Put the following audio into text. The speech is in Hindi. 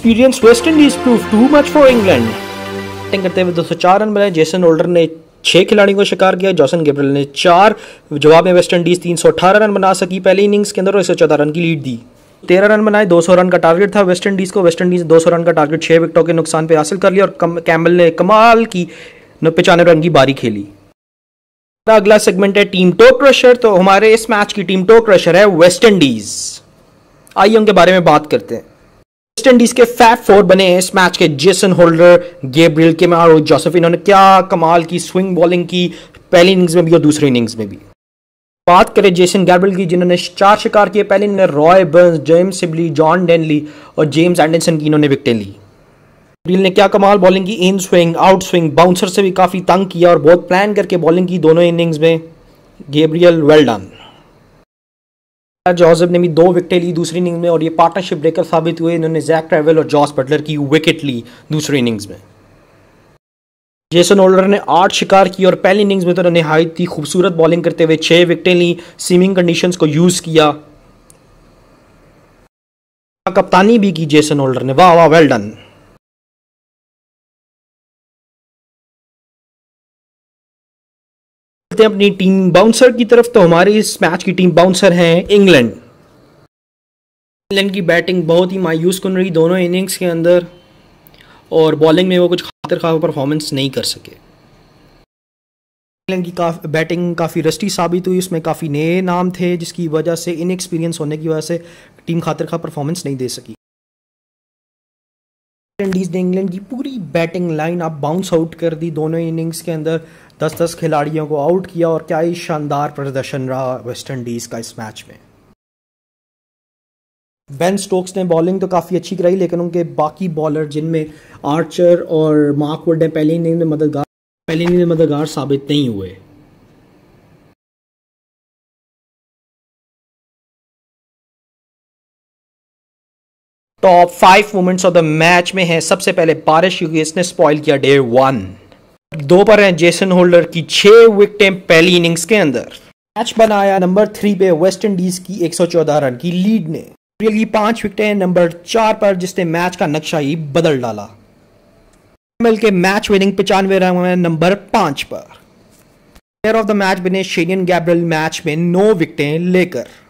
experience West Indies proof too much for England batting करते हुए दो सौ चार रन बनाए जेसन ओल्डर ने छह खिलाड़ियों को शिकार किया जॉसन गेब्रियल ने चार जवाब में वेस्ट इंडीज तीन सौ अठारह रन बना सकी पहली इनिंग्स के अंदर और एक सौ चौदह रन की लीड दी तेरह रन बनाए दो सौ रन का टारगेट था वेस्ट इंडीज़ को वेस्ट इंडीज़ सौ रन का टारगेट छह विकेटों के नुकसान पर हासिल कर लिया और कम, कैमल ने कमाल की पचानवे रन की बारी खेली अगला सेगमेंट है टीम टॉप क्रशर तो हमारे इस मैच की टीम टॉप क्रशर है वेस्ट इंडीज़ आइए उनके बारे में बात करते हैं वेस्टइंडीज के फैब फोर बने इस मैच के जेसन होल्डर गेब्रियल के और जोसेफ इन्होंने क्या कमाल की स्विंग बॉलिंग की पहली इनिंग्स में भी और दूसरी इनिंग्स में भी बात करें जेसन गैब्रियल की जिन्होंने चार शिकार किए पहले इन्होंने Roy Burns James Sibley John Denly और जेम्स एंडरसन की इन्होंने विकटें ली गैब्रियल ने क्या कमाल बॉलिंग की in swing out swing bouncer से भी काफ़ी तंग किया और बहुत प्लान करके बॉलिंग की दोनों इनिंग्स में गेब्रियल वेल डन जॉसब ने भी दो विकेटें ली दूसरी इनिंग्स में और ये पार्टनरशिप ब्रेकर साबित हुए इन्होंने जैक ट्रेवल और जॉस बटलर की विकेट ली दूसरी इनिंग्स में जेसन ओल्डर ने आठ शिकार की और पहली इनिंग्स में तो उन्होंने हाइट खूबसूरत बॉलिंग करते हुए छह विकेटें ली सीमिंग कंडीशंस को यूज़ किया कप्तानी भी की जेसन ओल्डर ने वाह वाह वेल डन हैं अपनी टीम बाउंसर की तरफ तो हमारे इस मैच की टीम बाउंसर हैं इंग्लैंड इंग्लैंड की बैटिंग बहुत ही मायूस कन रही दोनों इनिंग्स के अंदर और बॉलिंग में वो कुछ खातर खा परफॉर्मेंस नहीं कर सके इंग्लैंड की काफ, बैटिंग काफ़ी रस्टी साबित हुई उसमें काफ़ी नए नाम थे जिसकी वजह से इनएक्सपीरियंस होने की वजह से टीम खातर खा परफॉर्मेंस नहीं दे सकी इंडीज़ ने इंग्लैंड की पूरी बैटिंग लाइन आप बाउंस आउट कर दी दोनों इनिंग्स के अंदर दस दस खिलाड़ियों को आउट किया और क्या ही शानदार प्रदर्शन रहा वेस्ट इंडीज़ का इस मैच में बेन स्टोक्स ने बॉलिंग तो काफ़ी अच्छी कराई लेकिन उनके बाकी बॉलर जिनमें आर्चर और मार्कवर्ड ने पहली इनिंग में मददगार पहली इनिंग में मददगार साबित नहीं हुए top five moments of the match में है सबसे पहले बारिश यूगेस ने स्पॉइल किया डे वन दो पर हैं जेसन होल्डर की छह विकटें पहली इनिंग्स के अंदर मैच बनाया नंबर थ्री पे वेस्ट इंडीज की 114 रन की लीड ने की पांच हैं नंबर चार पर जिसने मैच का नक्शा ही बदल डाला एमएल के मैच विनिंग पचानवे रन में नंबर पांच पर प्लेयर ऑफ द मैच बने शेनियन गैब्रियल मैच में नौ विकेटें लेकर